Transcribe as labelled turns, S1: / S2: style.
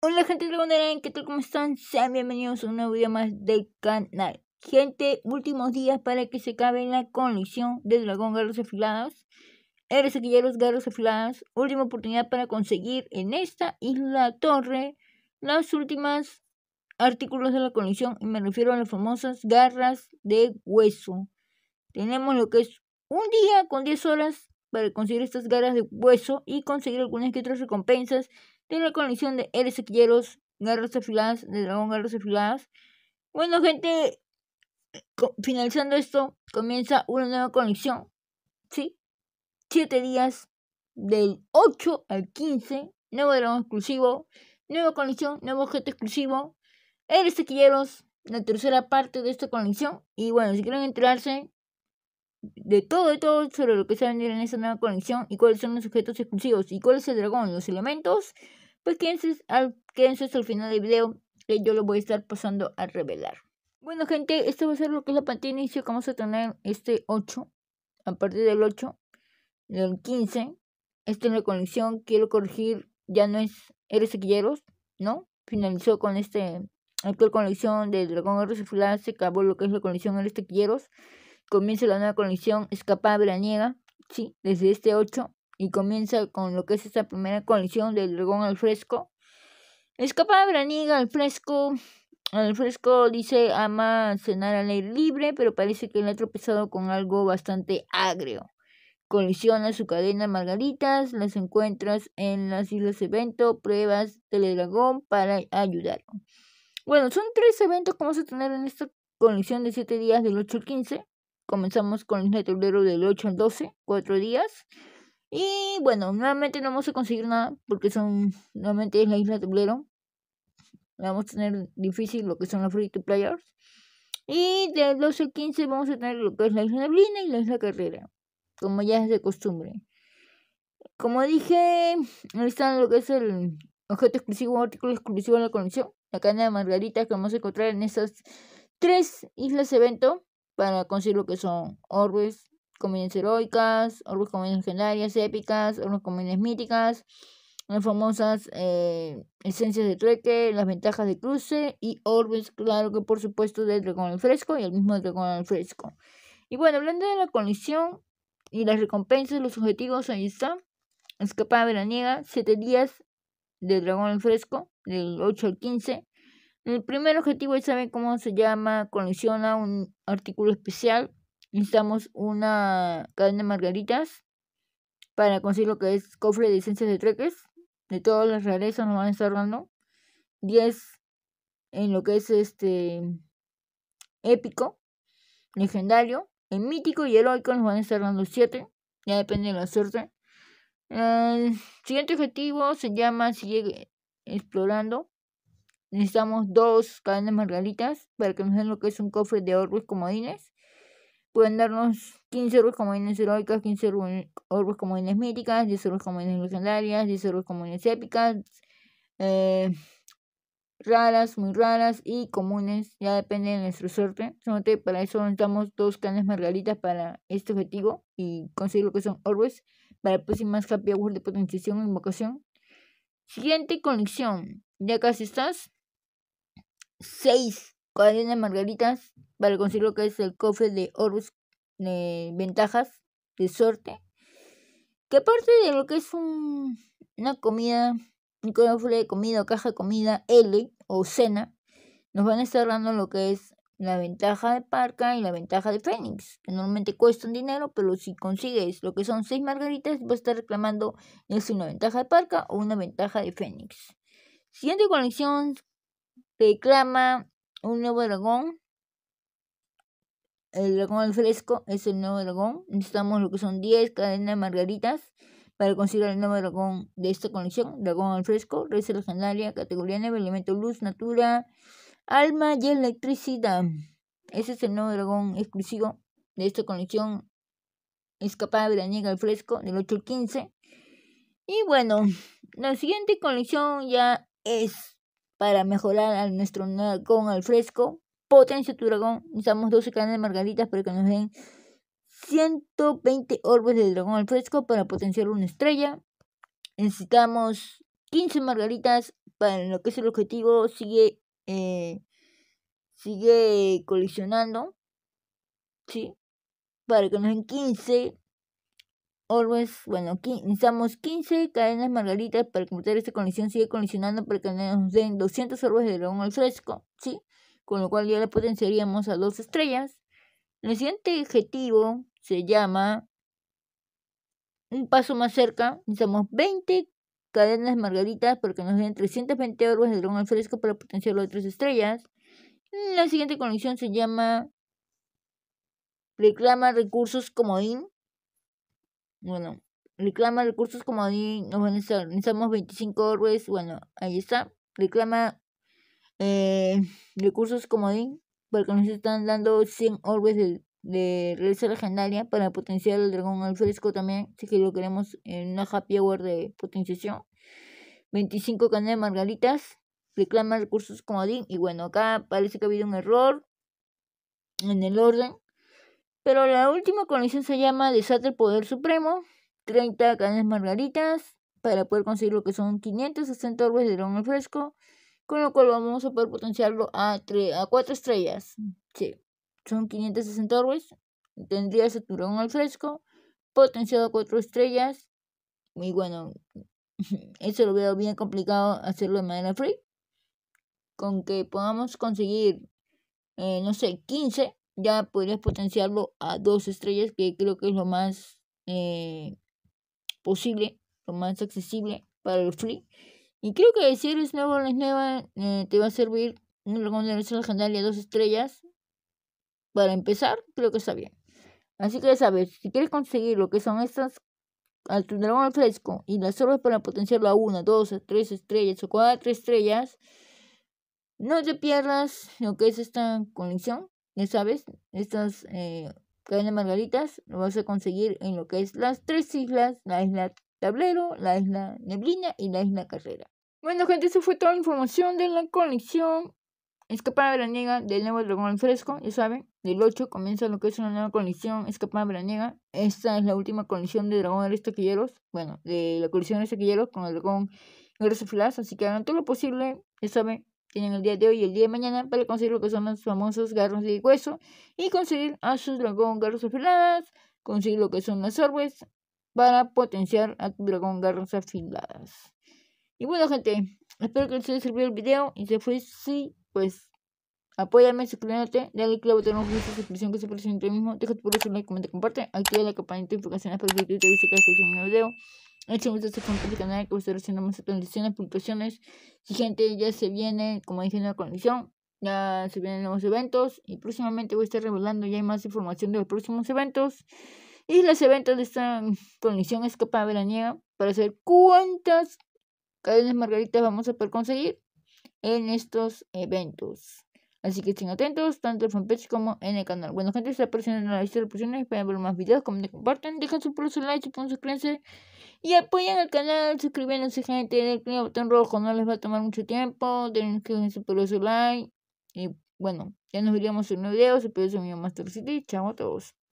S1: Hola gente de arena, ¿qué tal? ¿Cómo están? Sean bienvenidos a un nuevo video más del canal. Gente, últimos días para que se acabe la colisión de dragón garros afilados. Eres los garros afilados. Última oportunidad para conseguir en esta isla torre las últimas artículos de la colisión. Y me refiero a las famosas garras de hueso. Tenemos lo que es un día con 10 horas para conseguir estas garras de hueso y conseguir algunas que otras recompensas de la colección de Héroes garras Afiladas, de Dragón Garros Afiladas. Bueno, gente, finalizando esto, comienza una nueva colección, ¿sí? Siete días, del 8 al 15, nuevo dragón exclusivo, nueva colección, nuevo objeto exclusivo. Eres Taquilleros, la tercera parte de esta colección. Y bueno, si quieren enterarse de todo, de todo sobre lo que se va a venir en esta nueva colección y cuáles son los objetos exclusivos y cuál es el dragón, los elementos, pues quédense hasta ah, el final del video que yo lo voy a estar pasando a revelar. Bueno gente, esto va a ser lo que es la pantalla inicio que vamos a tener este 8, a partir del 8, del 15. Esta es la conexión, quiero corregir, ya no es eres Tequilleros, ¿no? Finalizó con este actual conexión de Dragón R se acabó lo que es la conexión Tequilleros. Comienza la nueva conexión Escapada Veraniega, sí, desde este 8 y comienza con lo que es esta primera colección del dragón al fresco. Escapa Braniga al fresco. Al fresco dice ama cenar al aire libre, pero parece que le ha tropezado con algo bastante agrio. Colisiona su cadena margaritas, las encuentras en las islas evento, pruebas dragón para ayudarlo. Bueno, son tres eventos que vamos a tener en esta colección de siete días del 8 al 15. Comenzamos con el tablero del 8 al 12, Cuatro días. Y bueno, nuevamente no vamos a conseguir nada porque son nuevamente es la isla tablero. Vamos a tener difícil lo que son los free to players. Y de 12 al 15 vamos a tener lo que es la isla Blina y la isla Carrera, como ya es de costumbre. Como dije, ahí está lo que es el objeto exclusivo, artículo exclusivo de la colección, la cadena de margaritas que vamos a encontrar en estas tres islas evento para conseguir lo que son orbes, comedias heroicas, orbes comedias legendarias, épicas, orbes comedias míticas, las famosas eh, esencias de trueque, las ventajas de cruce y orbes, claro que por supuesto del dragón fresco y el mismo dragón al fresco. Y bueno, hablando de la colisión y las recompensas, los objetivos, ahí está. Escapada veraniega, 7 días de dragón al fresco, del 8 al 15. El primer objetivo es saber cómo se llama, colisiona un artículo especial necesitamos una cadena de margaritas para conseguir lo que es cofre de licencias de treques. De todas las realezas nos van a estar dando 10 en lo que es este épico, legendario, en mítico y heroico nos van a estar dando 7. Ya depende de la suerte. El siguiente objetivo se llama Sigue explorando. Necesitamos dos cadenas margaritas para que nos den lo que es un cofre de orbes comodines. Pueden darnos 15 orbes comunes heroicas, 15 orbes comunes míticas, 10 orbes comunes legendarias, 10 orbes comunes épicas, eh, raras, muy raras y comunes, ya depende de nuestra suerte. para eso necesitamos dos canes margaritas para este objetivo y conseguir lo que son orbes para próximas pues, happy hours de potenciación e invocación. Siguiente conexión, ya casi estás. 6 cadena de margaritas para conseguir lo que es el cofre de Horus de ventajas de suerte. Que aparte de lo que es una comida, un cofre de comida o caja de comida L o cena, nos van a estar dando lo que es la ventaja de Parca y la ventaja de Fénix, que normalmente cuestan dinero, pero si consigues lo que son 6 margaritas, vas a estar reclamando es una ventaja de Parca o una ventaja de Fénix. Siguiente colección reclama un nuevo dragón. El dragón al fresco es el nuevo dragón. Necesitamos lo que son 10 cadenas de margaritas para conseguir el nuevo dragón de esta colección. Dragón al fresco, raza legendaria, categoría 9, elemento luz, natura, alma y electricidad. Ese es el nuevo dragón exclusivo de esta colección. Escapada niega al fresco del 8 al 15. Y bueno, la siguiente colección ya es para mejorar a nuestro dragón al fresco. Potencia tu dragón. Necesitamos 12 cadenas de margaritas para que nos den 120 orbes de dragón al fresco para potenciar una estrella. Necesitamos 15 margaritas para lo que es el objetivo. Sigue, eh, sigue coleccionando. ¿Sí? Para que nos den 15 Always, bueno, necesitamos 15 cadenas margaritas para completar esta conexión. Sigue condicionando para que nos den 200 orbes de dragón al fresco, ¿sí? Con lo cual ya le potenciaríamos a dos estrellas. El siguiente objetivo se llama un paso más cerca. Necesitamos 20 cadenas margaritas para que nos den 320 orbes de dragón al fresco para potenciar a tres estrellas. La siguiente conexión se llama Reclama recursos como in bueno, reclama recursos como ahí nos necesitamos 25 orbes, bueno, ahí está. Reclama eh, recursos como porque nos están dando 100 orbes de, de legendaria para potenciar el dragón al fresco también, así que lo queremos en una happy hour de potenciación. 25 canales de margaritas, reclama recursos comodín y bueno, acá parece que ha habido un error en el orden, pero la última colección se llama Desata el Poder Supremo, 30 canas margaritas, para poder conseguir lo que son 560 orbes de al fresco, con lo cual vamos a poder potenciarlo a, a 4 estrellas. Sí, son 560 orbes, tendrías ese tu al fresco, potenciado a 4 estrellas, y bueno, eso lo veo bien complicado hacerlo de manera free. Con que podamos conseguir, eh, no sé, 15 ya podrías potenciarlo a dos estrellas, que creo que es lo más eh, posible, lo más accesible para el free. Y creo que si eres nuevo en nueva, eh, te va a servir un dragón una recomendación a dos estrellas. Para empezar, creo que está bien. Así que ya sabes, si quieres conseguir lo que son estas, al dragón fresco y las orbes para potenciarlo a una, dos, tres estrellas o cuatro estrellas, no te pierdas lo que es esta conexión ya sabes, estas eh, cadenas margaritas lo vas a conseguir en lo que es las tres islas, la isla Tablero, la isla Neblina y la isla Carrera. Bueno gente, eso fue toda la información de la colección Escapada Veraniega del nuevo Dragón Fresco, ya saben, del 8 comienza lo que es una nueva colección Escapada Veraniega. Esta es la última colección de Dragón de los Taquilleros, bueno, de la colección de los Taquilleros con el Dragón Guerrero así que hagan todo lo posible, ya saben, tienen el día de hoy y el día de mañana para conseguir lo que son los famosos garros de hueso y conseguir a sus dragón garros afiladas, conseguir lo que son las orbes para potenciar a tu dragón garros afiladas. Y bueno, gente, espero que les haya servido el video y si fue así, pues apóyame Suscríbete. dale click al botón rojo de suscripción que se presenta en mismo, deja tu like, comenta, comparte, activa la campanita de notificaciones para que YouTube te avise cada vez que un nuevo video hecho muchas se canal que haciendo más actualizaciones, puntuaciones. gente, ya se viene, como dije en la condición ya se vienen nuevos eventos y próximamente voy a estar revelando ya hay más información de los próximos eventos. Y los eventos de esta condición es la veraniega para saber cuántas cadenas margaritas vamos a poder conseguir en estos eventos. Así que estén atentos, tanto en fanpage como en el canal. Bueno, gente, se presionen en la lista de reproducciones. para ver más videos, comenten, comparten, dejen su pulso, like, su Y apoyen al canal, suscríbanse, gente. En el botón rojo, no les va a tomar mucho tiempo. Dejen su pulso, like. Y bueno, ya nos veríamos en un nuevo video. Se puede subir más City Chao a todos.